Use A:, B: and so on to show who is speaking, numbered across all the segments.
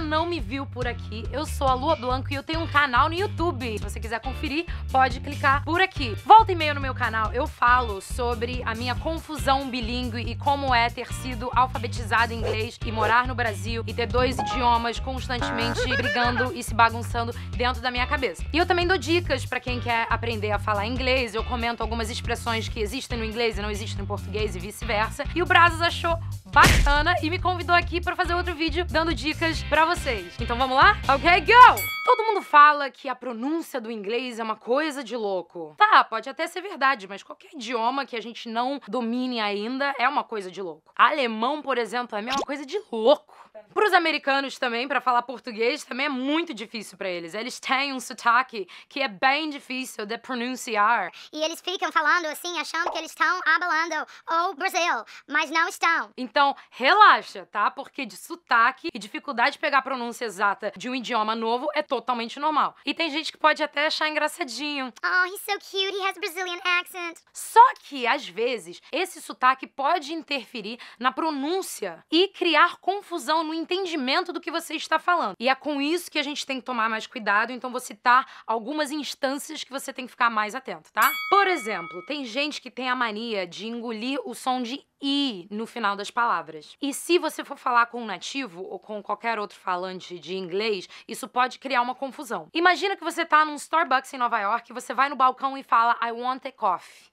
A: não me viu por aqui, eu sou a Lua Blanco e eu tenho um canal no YouTube. Se você quiser conferir, pode clicar por aqui. Volta e meia no meu canal, eu falo sobre a minha confusão bilíngue e como é ter sido alfabetizado em inglês e morar no Brasil e ter dois idiomas constantemente brigando e se bagunçando dentro da minha cabeça. E eu também dou dicas para quem quer aprender a falar inglês, eu comento algumas expressões que existem no inglês e não existem no português e vice-versa. E o Brazos achou bacana e me convidou aqui para fazer outro vídeo dando dicas para vocês. Então vamos lá? Ok, go! Todo mundo fala que a pronúncia do inglês é uma coisa de louco. Tá, pode até ser verdade, mas qualquer idioma que a gente não domine ainda é uma coisa de louco. Alemão, por exemplo, é a mesma coisa de louco. Para os americanos também, para falar português, também é muito difícil para eles. Eles têm um sotaque que é bem difícil de pronunciar. E eles ficam falando assim, achando que eles estão abalando o Brasil, mas não estão. Então, relaxa, tá? Porque de sotaque e dificuldade de pegar a pronúncia exata de um idioma novo é todo totalmente normal. E tem gente que pode até achar engraçadinho. Oh, he's so cute, he has Brazilian accent. Só que, às vezes, esse sotaque pode interferir na pronúncia e criar confusão no entendimento do que você está falando. E é com isso que a gente tem que tomar mais cuidado, então vou citar algumas instâncias que você tem que ficar mais atento, tá? Por exemplo, tem gente que tem a mania de engolir o som de i no final das palavras. E se você for falar com um nativo ou com qualquer outro falante de inglês, isso pode criar criar uma confusão. Imagina que você tá num Starbucks em Nova York, você vai no balcão e fala I want a coffee.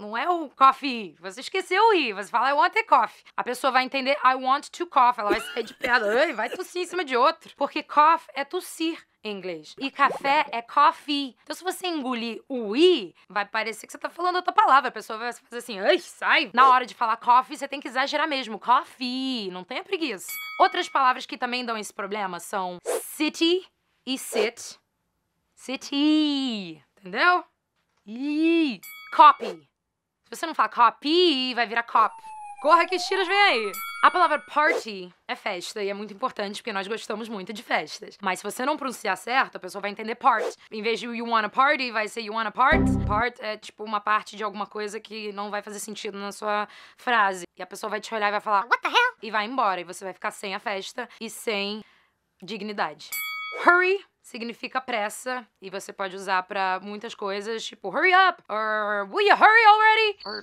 A: Não é o coffee. Você esqueceu o i. Você fala I want a coffee. A pessoa vai entender I want to cough. Ela vai sair de pedra. vai tossir em cima de outro. Porque cough é tossir em inglês. E café é coffee. Então, se você engolir o i, vai parecer que você tá falando outra palavra. A pessoa vai fazer assim, ai, sai. Na hora de falar coffee, você tem que exagerar mesmo. Coffee. Não tenha preguiça. Outras palavras que também dão esse problema são city e sit. City. Entendeu? E copy. Se você não falar copy, vai virar cop. Corra que tiras vem aí! A palavra party é festa e é muito importante porque nós gostamos muito de festas. Mas se você não pronunciar certo, a pessoa vai entender part. Em vez de you wanna party, vai ser you wanna part. Part é tipo uma parte de alguma coisa que não vai fazer sentido na sua frase. E a pessoa vai te olhar e vai falar What the hell? E vai embora. E você vai ficar sem a festa e sem dignidade. Hurry significa pressa e você pode usar para muitas coisas, tipo hurry up, or will you hurry already? Or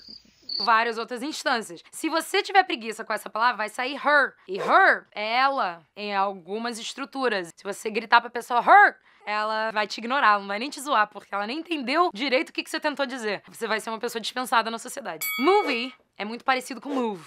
A: várias outras instâncias. Se você tiver preguiça com essa palavra, vai sair her. E her é ela em algumas estruturas. Se você gritar pra pessoa her, ela vai te ignorar, não vai nem te zoar, porque ela nem entendeu direito o que, que você tentou dizer. Você vai ser uma pessoa dispensada na sociedade. Movie é muito parecido com move.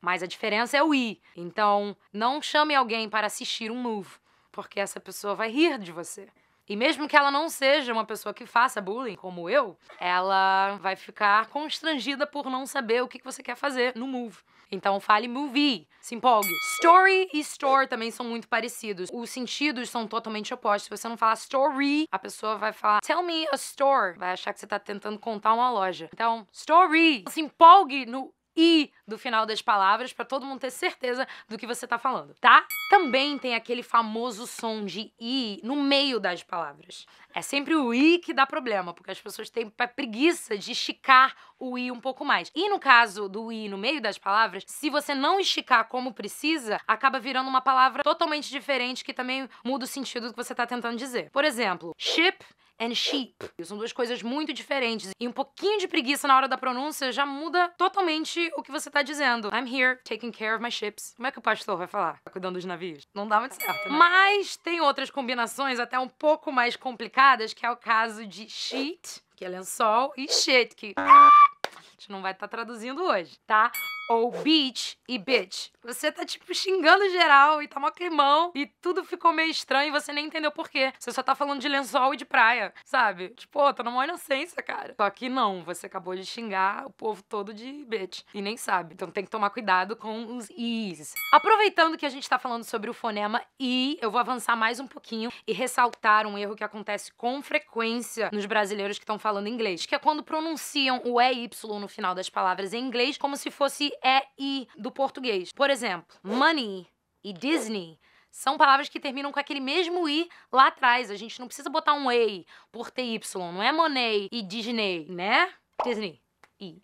A: Mas a diferença é o i. Então, não chame alguém para assistir um move porque essa pessoa vai rir de você. E mesmo que ela não seja uma pessoa que faça bullying, como eu, ela vai ficar constrangida por não saber o que você quer fazer no Move. Então fale movie, se empolgue. Story e store também são muito parecidos. Os sentidos são totalmente opostos. Se você não falar story, a pessoa vai falar tell me a store. Vai achar que você tá tentando contar uma loja. Então, story. Se empolgue no I do final das palavras para todo mundo ter certeza do que você tá falando, tá? Também tem aquele famoso som de I no meio das palavras. É sempre o I que dá problema, porque as pessoas têm preguiça de esticar o I um pouco mais. E no caso do I no meio das palavras, se você não esticar como precisa, acaba virando uma palavra totalmente diferente que também muda o sentido do que você tá tentando dizer. Por exemplo, ship and sheep. São duas coisas muito diferentes. E um pouquinho de preguiça na hora da pronúncia já muda totalmente o que você tá dizendo. I'm here taking care of my ships. Como é que o pastor vai falar? Tá cuidando dos navios? Não dá muito certo, né? Mas tem outras combinações até um pouco mais complicadas, que é o caso de sheet, que é lençol, e shit, que... A gente não vai estar tá traduzindo hoje, tá? ou bitch e bitch. Você tá, tipo, xingando geral e tá mó climão e tudo ficou meio estranho e você nem entendeu por quê. Você só tá falando de lençol e de praia, sabe? Tipo, oh, tá numa inocência, cara. Só que não, você acabou de xingar o povo todo de bitch e nem sabe. Então tem que tomar cuidado com os i's. Aproveitando que a gente tá falando sobre o fonema i, eu vou avançar mais um pouquinho e ressaltar um erro que acontece com frequência nos brasileiros que estão falando inglês, que é quando pronunciam o EY é no final das palavras em inglês como se fosse e-I é do português. Por exemplo, money e Disney são palavras que terminam com aquele mesmo i lá atrás. A gente não precisa botar um e por TY, não é money e Disney, né? Disney. I.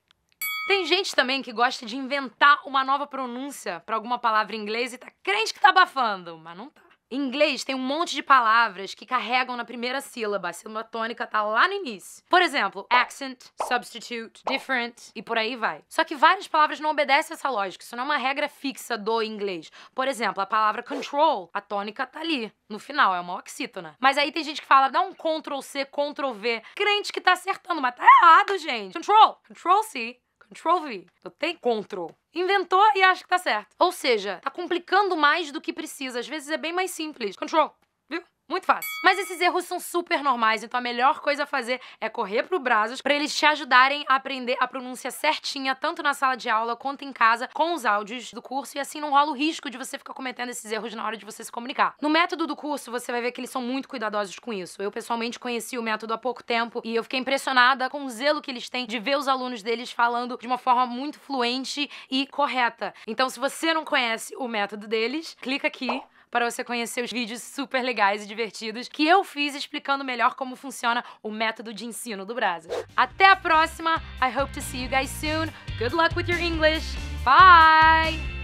A: Tem gente também que gosta de inventar uma nova pronúncia para alguma palavra em inglês e tá crente que tá abafando, mas não tá. Em inglês tem um monte de palavras que carregam na primeira sílaba. A sílaba tônica tá lá no início. Por exemplo, accent, substitute, different e por aí vai. Só que várias palavras não obedecem essa lógica. Isso não é uma regra fixa do inglês. Por exemplo, a palavra control, a tônica tá ali no final, é uma oxítona. Mas aí tem gente que fala, dá um Ctrl C, Ctrl V. Crente que tá acertando, mas tá errado, gente. Control, Control C. Control V. Não tem control. Inventou e acha que tá certo. Ou seja, tá complicando mais do que precisa. Às vezes é bem mais simples. Control. Muito fácil. Mas esses erros são super normais, então a melhor coisa a fazer é correr pro Brazos para eles te ajudarem a aprender a pronúncia certinha, tanto na sala de aula quanto em casa, com os áudios do curso, e assim não rola o risco de você ficar cometendo esses erros na hora de você se comunicar. No método do curso, você vai ver que eles são muito cuidadosos com isso. Eu pessoalmente conheci o método há pouco tempo e eu fiquei impressionada com o zelo que eles têm de ver os alunos deles falando de uma forma muito fluente e correta. Então, se você não conhece o método deles, clica aqui para você conhecer os vídeos super legais e divertidos que eu fiz explicando melhor como funciona o método de ensino do Brasil. Até a próxima! I hope to see you guys soon. Good luck with your English! Bye!